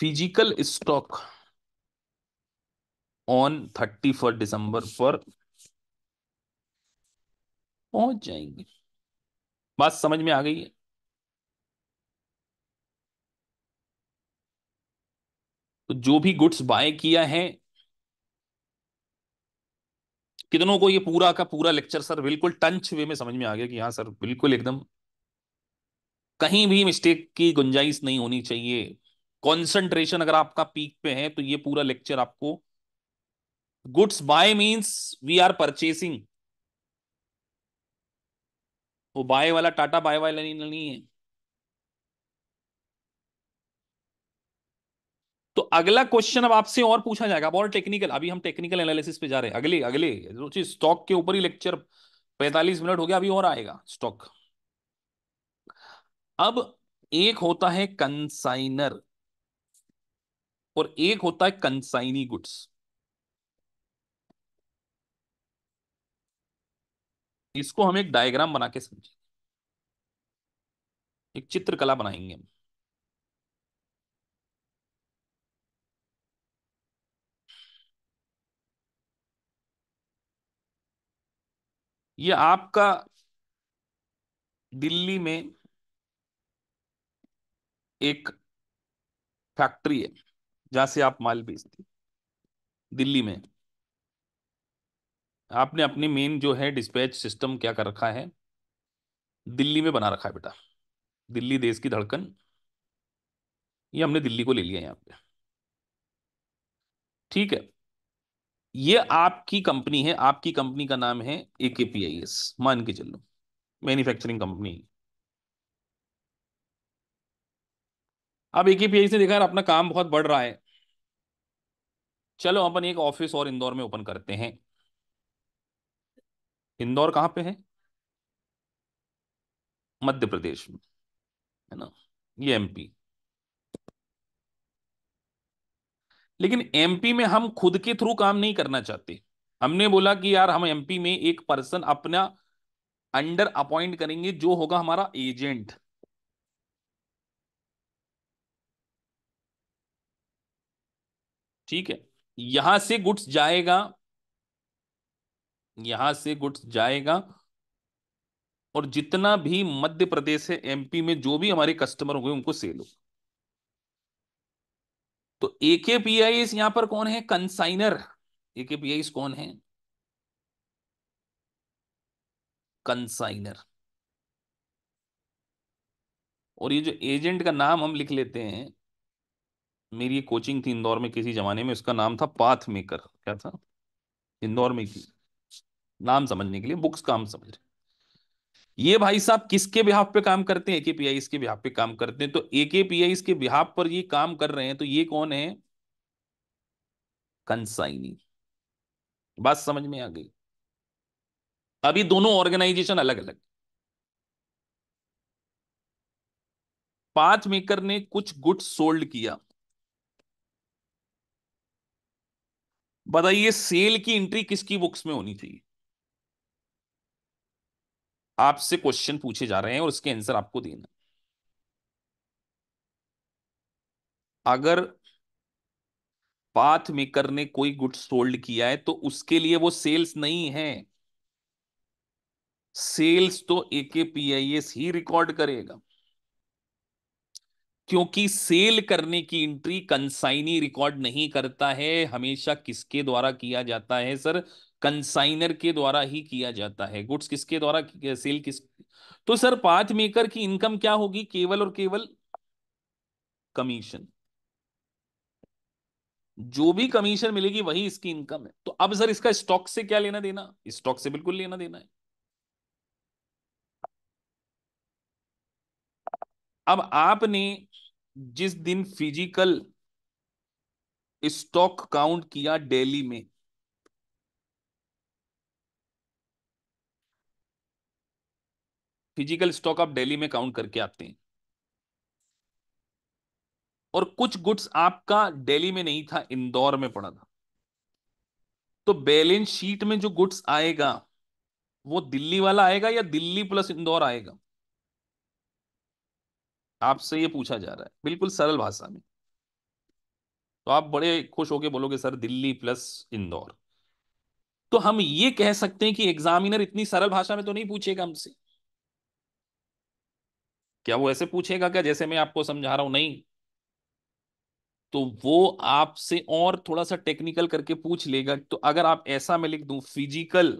physical stock on thirty first December पर पहुंच जाएंगे बात समझ में आ गई है तो जो भी गुड्स बाय किया है कितनों को ये पूरा का पूरा लेक्चर सर बिल्कुल टंच वे में समझ में आ गया कि हाँ सर बिल्कुल एकदम कहीं भी मिस्टेक की गुंजाइश नहीं होनी चाहिए कॉन्सेंट्रेशन अगर आपका पीक पे है तो ये पूरा लेक्चर आपको goods buy means we are purchasing वो बाय वाला टाटा बाय वाला नहीं, नहीं है तो अगला क्वेश्चन अब आपसे और पूछा जाएगा अब और टेक्निकल अभी हम टेक्निकल एनालिसिस पे जा रहे हैं अगले अगले स्टॉक के ऊपर ही लेक्चर 45 मिनट हो गया अभी और आएगा स्टॉक अब एक होता है कंसाइनर और एक होता है कंसाइनी गुड्स इसको हम एक डायग्राम बना के समझे एक चित्रकला बनाएंगे हम ये आपका दिल्ली में एक फैक्ट्री है जहां से आप माल बेचते दिल्ली में आपने अपने मेन जो है डिस्पैच सिस्टम क्या कर रखा है दिल्ली में बना रखा है बेटा दिल्ली देश की धड़कन ये हमने दिल्ली को ले लिया यहाँ पे ठीक है ये आपकी कंपनी है आपकी कंपनी का नाम है ए के पी आई एस मान के चलो मैन्युफैक्चरिंग कंपनी अब एक ही पीएचडी से देखा अपना काम बहुत बढ़ रहा है चलो अपन एक ऑफिस और इंदौर में ओपन करते हैं इंदौर कहां पे है मध्य प्रदेश में है ना ये एमपी लेकिन एमपी में हम खुद के थ्रू काम नहीं करना चाहते हमने बोला कि यार हम एमपी में एक पर्सन अपना अंडर अपॉइंट करेंगे जो होगा हमारा एजेंट ठीक है यहां से गुड्स जाएगा यहां से गुड्स जाएगा और जितना भी मध्य प्रदेश है एमपी में जो भी हमारे कस्टमर होंगे उनको सेल होगा तो एके पी आई यहां पर कौन है कंसाइनर एके पी आई कौन है कंसाइनर और ये जो एजेंट का नाम हम लिख लेते हैं मेरी एक कोचिंग थी इंदौर में किसी जमाने में उसका नाम था पाथ मेकर क्या था इंदौर में की नाम समझने के लिए बुक्स काम समझ रहे ये भाई साहब किसके बिहाफ पे काम करते हैं एकेपीआई के बिहाफ पे काम करते हैं तो एकेपीआई के बिहाफ पर ये काम कर रहे हैं तो ये कौन है कंसाइनी बात समझ में आ गई अभी दोनों ऑर्गेनाइजेशन अलग अलग पाथ मेकर ने कुछ गुड्स सोल्ड किया बताइए सेल की एंट्री किसकी बुक्स में होनी चाहिए आपसे क्वेश्चन पूछे जा रहे हैं और इसके आंसर आपको देना अगर पाथ मेकर ने कोई गुड्स सोल्ड किया है तो उसके लिए वो सेल्स नहीं है सेल्स तो एके पी आई एस ही रिकॉर्ड करेगा क्योंकि सेल करने की एंट्री कंसाइनी रिकॉर्ड नहीं करता है हमेशा किसके द्वारा किया जाता है सर कंसाइनर के द्वारा ही किया जाता है गुड्स किसके द्वारा सेल किस तो सर पाथ मेकर की इनकम क्या होगी केवल और केवल कमीशन जो भी कमीशन मिलेगी वही इसकी इनकम है तो अब सर इसका स्टॉक से क्या लेना देना स्टॉक से बिल्कुल लेना देना है अब आपने जिस दिन फिजिकल स्टॉक काउंट किया डेली में फिजिकल स्टॉक आप डेली में काउंट करके आते हैं और कुछ गुड्स आपका डेली में नहीं था इंदौर में पड़ा था तो बैलेंस शीट में जो गुड्स आएगा वो दिल्ली वाला आएगा या दिल्ली प्लस इंदौर आएगा आपसे ये पूछा जा रहा है बिल्कुल सरल भाषा में तो आप बड़े खुश होके बोलोगे सर दिल्ली प्लस इंदौर तो हम ये कह सकते हैं कि एग्जामिनर इतनी सरल भाषा में तो नहीं पूछेगा हमसे क्या वो ऐसे पूछेगा क्या जैसे मैं आपको समझा रहा हूं नहीं तो वो आपसे और थोड़ा सा टेक्निकल करके पूछ लेगा तो अगर आप ऐसा मैं लिख दूं physical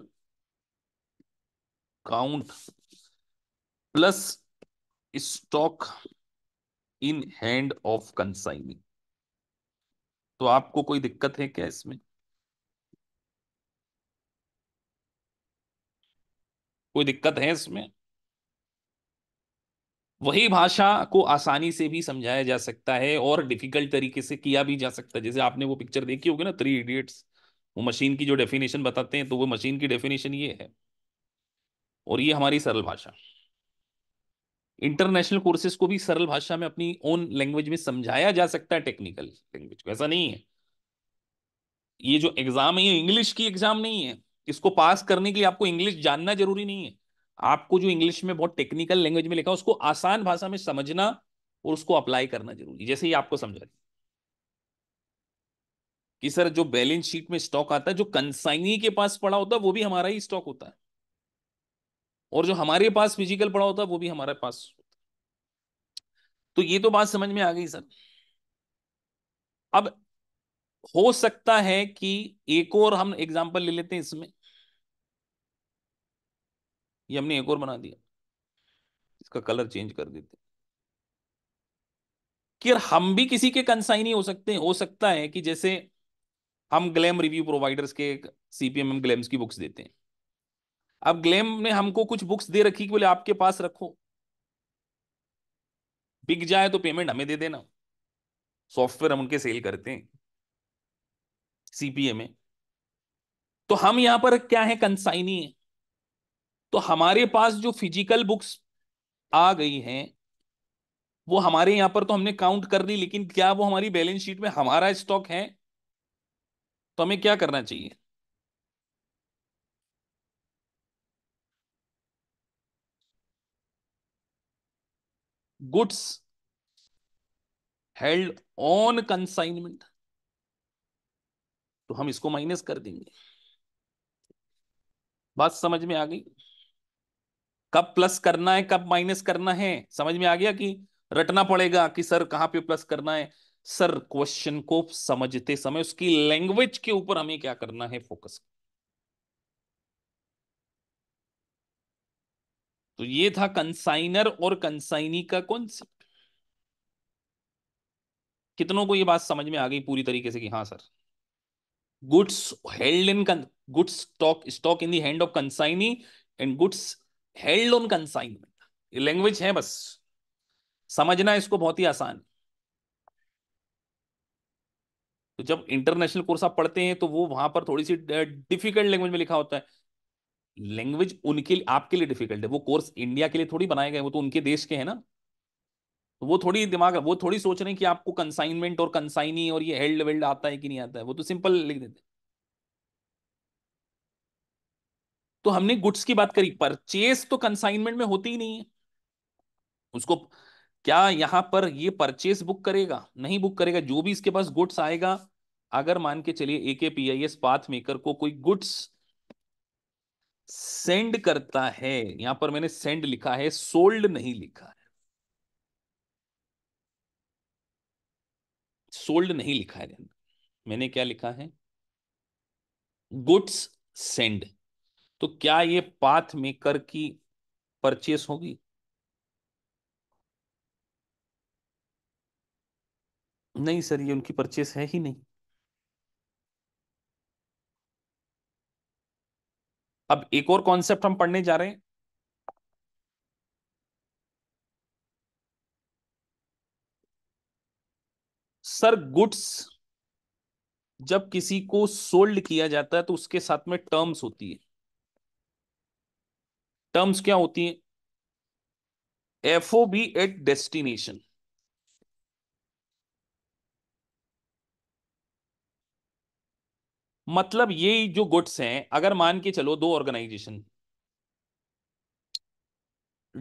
count plus stock in hand of consignee तो आपको कोई दिक्कत है क्या इसमें कोई दिक्कत है इसमें वही भाषा को आसानी से भी समझाया जा सकता है और डिफिकल्ट तरीके से किया भी जा सकता है जैसे आपने वो पिक्चर देखी होगी ना थ्री इडियट्स वो मशीन की जो डेफिनेशन बताते हैं तो वो मशीन की डेफिनेशन ये है और ये हमारी सरल भाषा इंटरनेशनल कोर्सेज को भी सरल भाषा में अपनी ओन लैंग्वेज में समझाया जा सकता है टेक्निकल लैंग्वेज को ऐसा नहीं है ये जो एग्जाम है ये इंग्लिश की एग्जाम नहीं है इसको पास करने के लिए आपको इंग्लिश जानना जरूरी नहीं है आपको जो इंग्लिश में बहुत टेक्निकल लैंग्वेज में लिखा उसको आसान भाषा में समझना और उसको अप्लाई करना जरूरी जैसे ही आपको समझा कि सर जो बैलेंस शीट में स्टॉक आता है जो कंसाइनी के पास पड़ा होता है वो भी हमारा ही स्टॉक होता है और जो हमारे पास फिजिकल पड़ा होता है वो भी हमारे पास तो ये तो बात समझ में आ गई सर अब हो सकता है कि एक और हम एग्जाम्पल ले लेते हैं इसमें ये हमने एक और बना दिया इसका कलर चेंज कर देते कि हम भी किसी के कंसाइन ही हो सकते हैं हो सकता है कि जैसे हम ग्लैम रिव्यू प्रोवाइडर्स के सीपीएम ग्लैम्स की बुक्स देते हैं अब ग्लेम ने हमको कुछ बुक्स दे रखी कि बोले आपके पास रखो बिक जाए तो पेमेंट हमें दे देना सॉफ्टवेयर हम उनके सेल करते हैं सीपीए में तो हम यहां पर क्या है कंसाइनी है तो हमारे पास जो फिजिकल बुक्स आ गई हैं वो हमारे यहां पर तो हमने काउंट कर ली लेकिन क्या वो हमारी बैलेंस शीट में हमारा स्टॉक है तो हमें क्या करना चाहिए goods held on consignment तो हम इसको माइनस कर देंगे बात समझ में आ गई कब प्लस करना है कब माइनस करना है समझ में आ गया कि रटना पड़ेगा कि सर कहां पे प्लस करना है सर क्वेश्चन को समझते समय उसकी लैंग्वेज के ऊपर हमें क्या करना है फोकस तो ये था कंसाइनर और कंसाइनी का कॉन्सेप्ट कितनों को ये बात समझ में आ गई पूरी तरीके से कि हाँ sir goods held in goods stock stock in the hand of consignee and goods held on consignment ये लैंग्वेज है बस समझना इसको बहुत ही आसान तो जब इंटरनेशनल कोर्स आप पढ़ते हैं तो वो वहां पर थोड़ी सी डिफिकल्ट लैंग्वेज में लिखा होता है लैंग्वेज उनके आपके लिए डिफिकल्ट है वो कोर्स इंडिया के लिए थोड़ी बनाए गए वो तो उनके देश के हैं ना तो वो थोड़ी दिमाग वो थोड़ी सोच रहे हैं कि आपको कंसाइनमेंट और कंसाइनी और ये हेल्ड वेल्ड आता है कि नहीं आता है वो तो सिंपल लिख देते तो हमने गुड्स की बात करी परचेस तो कंसाइनमेंट में होती ही नहीं है उसको क्या यहां पर ये परचेस बुक करेगा नहीं बुक करेगा जो भी इसके पास गुड्स आएगा अगर मान के चलिए A K P I S path maker को कोई गुड्स सेंड करता है यहां पर मैंने सेंड लिखा है सोल्ड नहीं लिखा है सोल्ड नहीं लिखा है मैंने क्या लिखा है गुड्स सेंड तो क्या ये पाथ मेकर की परचेस होगी नहीं सर ये उनकी परचेस है ही नहीं अब एक और कॉन्सेप्ट हम पढ़ने जा रहे हैं सर गुड्स जब किसी को सोल्ड किया जाता है तो उसके साथ में टर्म्स होती है टर्म्स क्या होती है ओ बी एट डेस्टिनेशन मतलब ये जो गुड्स हैं अगर मान के चलो दो ऑर्गेनाइजेशन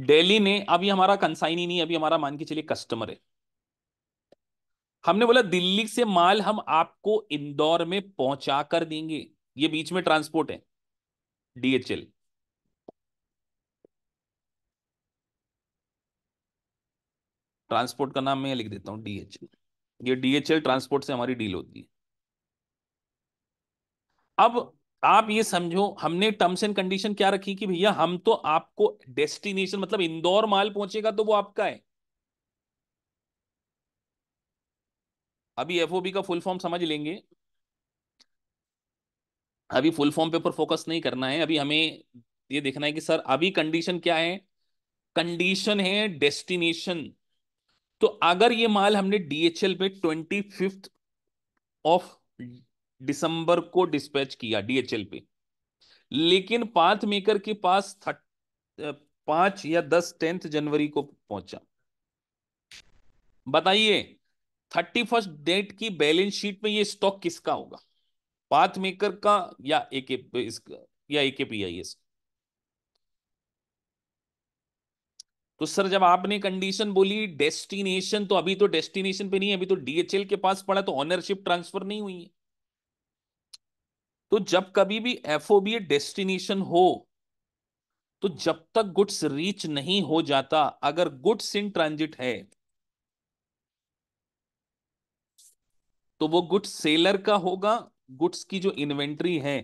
डेली ने अभी हमारा कंसाइनी नहीं अभी हमारा मान के चलिए कस्टमर है हमने बोला दिल्ली से माल हम आपको इंदौर में पहुंचा कर देंगे ये बीच में ट्रांसपोर्ट है डीएचएल ट्रांसपोर्ट का नाम मैं लिख देता हूं डीएचएल ये डीएचएल ट्रांसपोर्ट से हमारी डील होती है अब आप ये समझो हमने टर्म्स एंड कंडीशन क्या रखी कि भैया हम तो आपको डेस्टिनेशन मतलब इंदौर माल पहुंचेगा तो वो आपका है अभी एफओबी का फुल फॉर्म समझ लेंगे अभी फुल फॉर्म पे पर फोकस नहीं करना है अभी हमें ये देखना है कि सर अभी कंडीशन क्या है कंडीशन है डेस्टिनेशन तो अगर ये माल हमने डीएचएल पे ट्वेंटी फिफ्थ ऑफ दिसंबर को डिस्पैच किया डीएचएल पे लेकिन पाथ मेकर के पास पांच या दस टेंथ जनवरी को पहुंचा बताइए थर्टी फर्स्ट डेट की बैलेंस शीट में ये स्टॉक किसका होगा पाथ मेकर का या एके या एके पी आई एस तो सर जब आपने कंडीशन बोली डेस्टिनेशन तो अभी तो डेस्टिनेशन पे नहीं है अभी तो डीएचएल के पास पड़ा तो ऑनरशिप ट्रांसफर नहीं हुई है तो जब कभी भी एफ डेस्टिनेशन हो तो जब तक गुड्स रीच नहीं हो जाता अगर गुड्स इन ट्रांजिट है तो वो गुड्स सेलर का होगा गुड्स की जो इन्वेंट्री है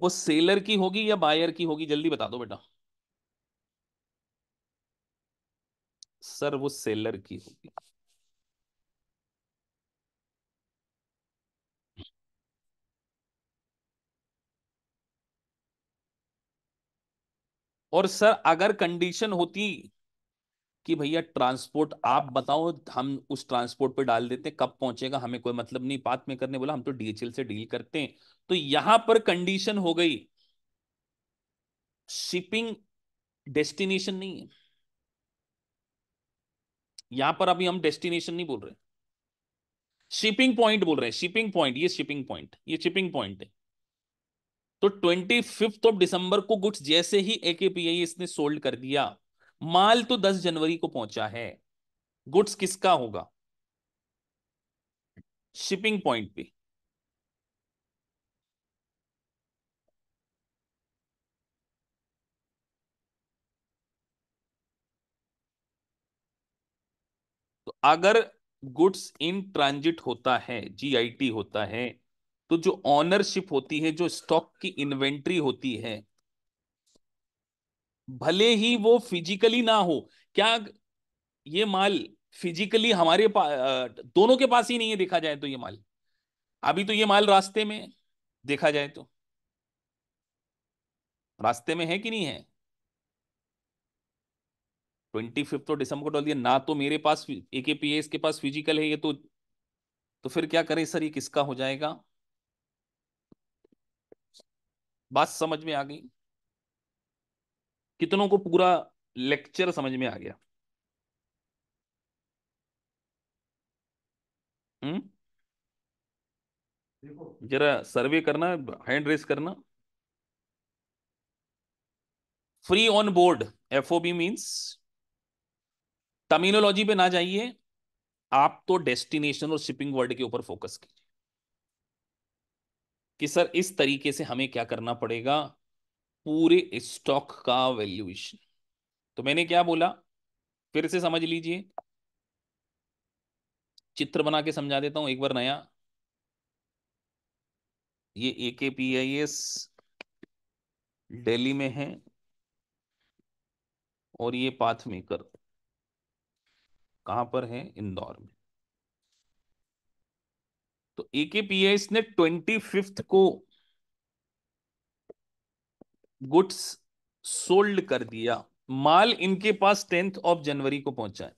वो सेलर की होगी या बायर की होगी जल्दी बता दो बेटा सर वो सेलर की होगी और सर अगर कंडीशन होती कि भैया ट्रांसपोर्ट आप बताओ हम उस ट्रांसपोर्ट पे डाल देते कब पहुंचेगा हमें कोई मतलब नहीं बात में करने बोला हम तो डीएचएल से डील करते हैं तो यहां पर कंडीशन हो गई शिपिंग डेस्टिनेशन नहीं है यहां पर अभी हम डेस्टिनेशन नहीं बोल रहे शिपिंग पॉइंट बोल रहे हैं शिपिंग पॉइंट ये शिपिंग पॉइंट ये शिपिंग पॉइंट है तो ट्वेंटी फिफ्थ ऑफ दिसंबर को गुड्स जैसे ही पी आई इसने सोल्ड कर दिया माल तो दस जनवरी को पहुंचा है गुड्स किसका होगा शिपिंग पॉइंट पे तो अगर गुड्स इन ट्रांजिट होता है जीआईटी होता है तो जो ऑनरशिप होती है जो स्टॉक की इन्वेंट्री होती है भले ही वो फिजिकली ना हो क्या ये माल फिजिकली हमारे दोनों के पास ही नहीं है देखा जाए तो ये माल अभी तो ये माल रास्ते में देखा जाए तो रास्ते में है कि नहीं है ट्वेंटी फिफ्थ तो दिसंबर को डाल दिया ना तो मेरे पास एके पी एस के पास फिजिकल है ये तो तो फिर क्या करें सर ये किसका हो जाएगा बात समझ में आ गई कितनों को पूरा लेक्चर समझ में आ गया हम्म जरा सर्वे करना हैंड रेस करना free on board F B means terminology पे ना जाइए आप तो डेस्टिनेशन और शिपिंग वर्ड के ऊपर फोकस कीजिए कि सर इस तरीके से हमें क्या करना पड़ेगा पूरे स्टॉक का वैल्यूएशन तो मैंने क्या बोला फिर से समझ लीजिए चित्र बना के समझा देता हूं एक बार नया ये ए K P I S daily में है और ये पाथ मेकर कहां पर है इंदौर में तो ए पी एस ने ट्वेंटी फिफ्थ को गुड्स सोल्ड कर दिया माल इनके पास टेंथ ऑफ जनवरी को पहुंचा है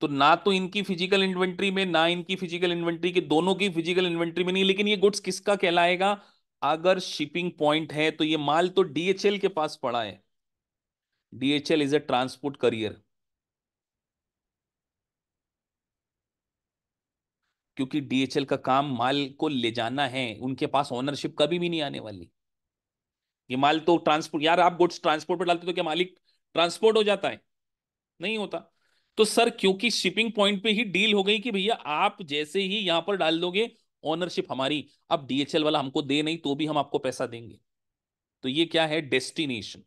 तो ना तो इनकी फिजिकल इन्वेंट्री में ना इनकी फिजिकल इन्वेंट्री के दोनों की फिजिकल इन्वेंट्री में नहीं लेकिन ये गुड्स किसका कहलाएगा अगर शिपिंग पॉइंट है तो ये माल तो डीएचएल के पास पड़ा है DHL is a transport carrier क्योंकि डीएचएल का काम माल को ले जाना है उनके पास ओनरशिप कभी भी नहीं आने वाली ये माल तो ट्रांसपोर्ट यार आप गुड्स ट्रांसपोर्ट पर डालते तो क्या मालिक ट्रांसपोर्ट हो जाता है नहीं होता तो सर क्योंकि शिपिंग पॉइंट पे ही डील हो गई कि भैया आप जैसे ही यहां पर डाल दोगे ओनरशिप हमारी अब डीएचएल वाला हमको दे नहीं तो भी हम आपको पैसा देंगे तो ये क्या है डेस्टिनेशन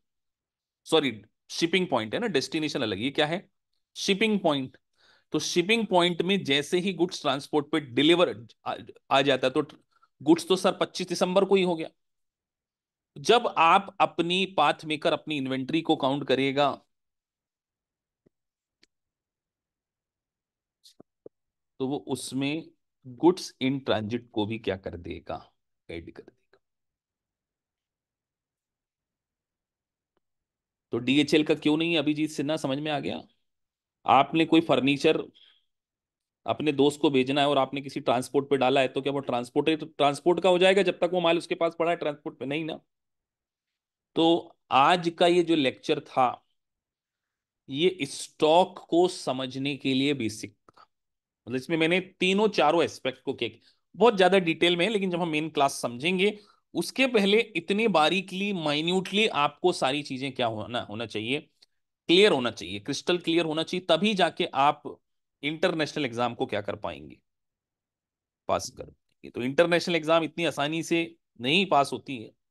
सॉरी शिपिंग पॉइंट है ना डेस्टिनेशन अलग ये क्या है शिपिंग पॉइंट तो शिपिंग पॉइंट में जैसे ही गुड्स ट्रांसपोर्ट पे डिलीवर आ, जाता है तो गुड्स तो सर 25 दिसंबर को ही हो गया जब आप अपनी पाथ मेकर अपनी इन्वेंट्री को काउंट करिएगा तो वो उसमें गुड्स इन ट्रांजिट को भी क्या कर देगा ऐड कर देगा तो डीएचएल का क्यों नहीं अभिजीत सिन्हा समझ में आ गया आपने कोई फर्नीचर अपने दोस्त को भेजना है और आपने किसी ट्रांसपोर्ट पे डाला है तो क्या वो ट्रांसपोर्ट तो, ट्रांसपोर्ट का हो जाएगा जब तक वो माल उसके पास पड़ा है ट्रांसपोर्ट पे नहीं ना तो आज का ये जो लेक्चर था ये स्टॉक को समझने के लिए बेसिक मतलब इसमें मैंने तीनों चारों एस्पेक्ट को किया बहुत ज्यादा डिटेल में है लेकिन जब हम मेन क्लास समझेंगे उसके पहले इतने बारीकली माइन्यूटली आपको सारी चीजें क्या होना होना चाहिए क्लियर होना चाहिए क्रिस्टल क्लियर होना चाहिए तभी जाके आप इंटरनेशनल एग्जाम को क्या कर पाएंगे पास कर पाएंगे तो इंटरनेशनल एग्जाम इतनी आसानी से नहीं पास होती है